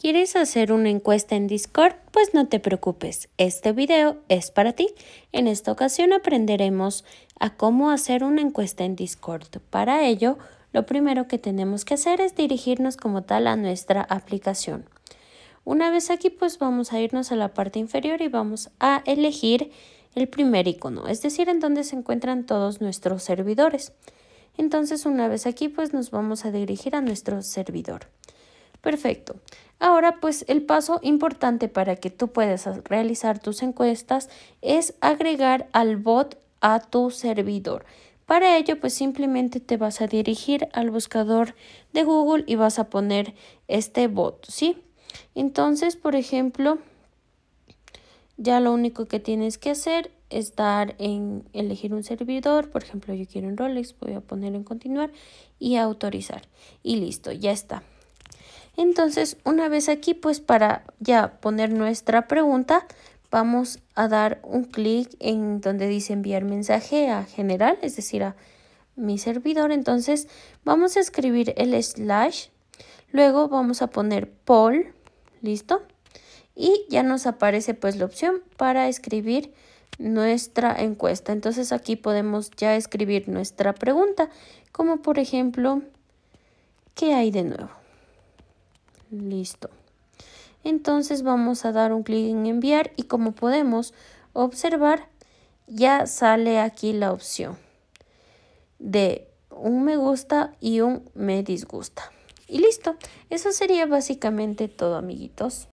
¿Quieres hacer una encuesta en Discord? Pues no te preocupes, este video es para ti. En esta ocasión aprenderemos a cómo hacer una encuesta en Discord. Para ello, lo primero que tenemos que hacer es dirigirnos como tal a nuestra aplicación. Una vez aquí, pues vamos a irnos a la parte inferior y vamos a elegir el primer icono, es decir, en donde se encuentran todos nuestros servidores. Entonces, una vez aquí, pues nos vamos a dirigir a nuestro servidor. Perfecto. Ahora, pues el paso importante para que tú puedas realizar tus encuestas es agregar al bot a tu servidor. Para ello, pues simplemente te vas a dirigir al buscador de Google y vas a poner este bot, ¿sí? Entonces, por ejemplo, ya lo único que tienes que hacer es dar en elegir un servidor, por ejemplo, yo quiero en Rolex, voy a poner en continuar y autorizar. Y listo, ya está. Entonces, una vez aquí, pues para ya poner nuestra pregunta, vamos a dar un clic en donde dice enviar mensaje a general, es decir, a mi servidor. Entonces, vamos a escribir el slash, luego vamos a poner poll, ¿listo? Y ya nos aparece pues la opción para escribir nuestra encuesta. Entonces aquí podemos ya escribir nuestra pregunta, como por ejemplo, ¿qué hay de nuevo? Listo. Entonces vamos a dar un clic en enviar y como podemos observar ya sale aquí la opción de un me gusta y un me disgusta. Y listo, eso sería básicamente todo amiguitos.